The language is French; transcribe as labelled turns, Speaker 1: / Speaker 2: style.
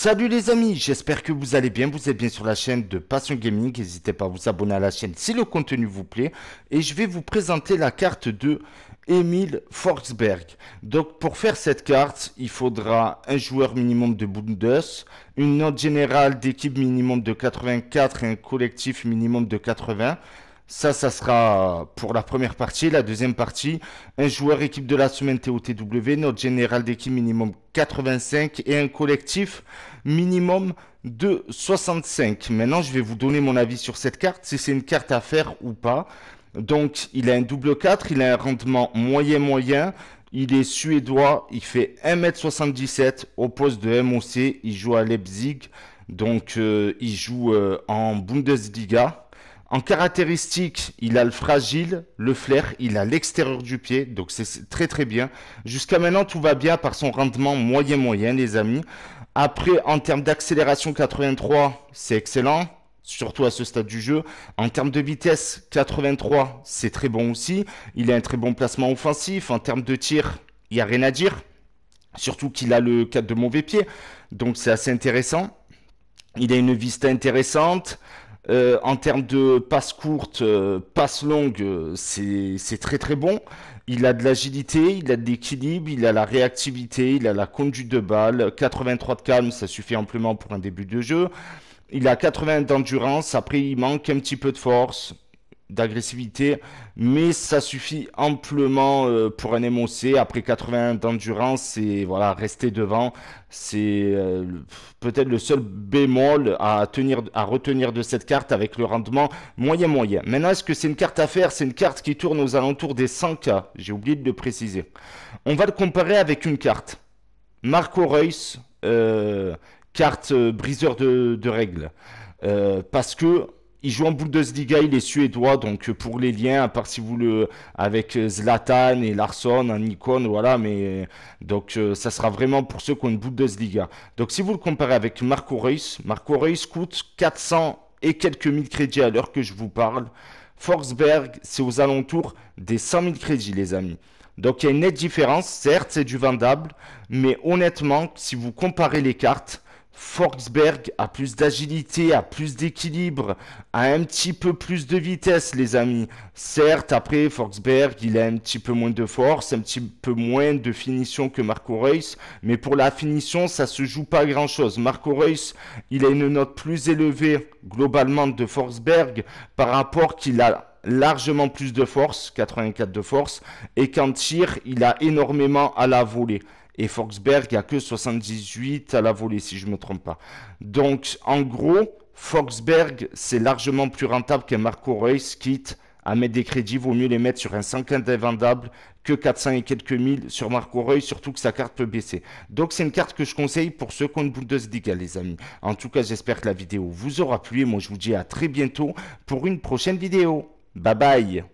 Speaker 1: Salut les amis, j'espère que vous allez bien, vous êtes bien sur la chaîne de Passion Gaming, n'hésitez pas à vous abonner à la chaîne si le contenu vous plaît, et je vais vous présenter la carte de Emile Forsberg. Donc pour faire cette carte, il faudra un joueur minimum de Bundes, une note générale d'équipe minimum de 84 et un collectif minimum de 80, ça, ça sera pour la première partie. La deuxième partie, un joueur équipe de la semaine TOTW, notre général d'équipe minimum 85 et un collectif minimum de 65. Maintenant, je vais vous donner mon avis sur cette carte, si c'est une carte à faire ou pas. Donc, il a un double 4, il a un rendement moyen-moyen. Il est suédois, il fait 1m77 au poste de MOC, il joue à Leipzig, donc euh, il joue euh, en Bundesliga. En caractéristique, il a le fragile, le flair, il a l'extérieur du pied, donc c'est très très bien. Jusqu'à maintenant, tout va bien par son rendement moyen-moyen, les amis. Après, en termes d'accélération 83, c'est excellent, surtout à ce stade du jeu. En termes de vitesse, 83, c'est très bon aussi. Il a un très bon placement offensif. En termes de tir, il n'y a rien à dire. Surtout qu'il a le 4 de mauvais pied, donc c'est assez intéressant. Il a une vista intéressante. Euh, en termes de passe courte, euh, passe longue, euh, c'est très très bon. Il a de l'agilité, il a de l'équilibre, il a la réactivité, il a la conduite de balle. 83 de calme, ça suffit amplement pour un début de jeu. Il a 80 d'endurance, après il manque un petit peu de force d'agressivité, mais ça suffit amplement euh, pour un MOC. Après 80 d'endurance, et voilà, rester devant, c'est euh, peut-être le seul bémol à, tenir, à retenir de cette carte avec le rendement moyen-moyen. Maintenant, est-ce que c'est une carte à faire C'est une carte qui tourne aux alentours des 100K, j'ai oublié de le préciser. On va le comparer avec une carte. Marco Reus, euh, carte briseur de, de règles. parce que il joue en Bundesliga, il est suédois, donc euh, pour les liens, à part si vous le avec euh, Zlatan et Larsson, un hein, icône, voilà, mais euh, donc ça sera vraiment pour ceux qui ont une Bundesliga. Donc si vous le comparez avec Marco Reus, Marco Reus coûte 400 et quelques mille crédits à l'heure que je vous parle. Forsberg, c'est aux alentours des 100 000 crédits, les amis. Donc il y a une nette différence, certes c'est du vendable, mais honnêtement, si vous comparez les cartes, Forksberg a plus d'agilité, a plus d'équilibre, a un petit peu plus de vitesse, les amis. Certes, après, Forksberg, il a un petit peu moins de force, un petit peu moins de finition que Marco Reus, mais pour la finition, ça se joue pas grand chose. Marco Reus, il a une note plus élevée, globalement, de Forksberg par rapport qu'il a largement plus de force, 84 de force, et qu'en tir, il a énormément à la volée et Foxberg, il n'y a que 78 à la volée, si je ne me trompe pas. Donc, en gros, Foxberg, c'est largement plus rentable qu'un Marco Reus, quitte à mettre des crédits, vaut mieux les mettre sur un 150 vendable que 400 et quelques mille sur Marco Reus, surtout que sa carte peut baisser. Donc c'est une carte que je conseille pour ceux qui ont une Bundesliga, les amis. En tout cas, j'espère que la vidéo vous aura plu et moi je vous dis à très bientôt pour une prochaine vidéo. Bye bye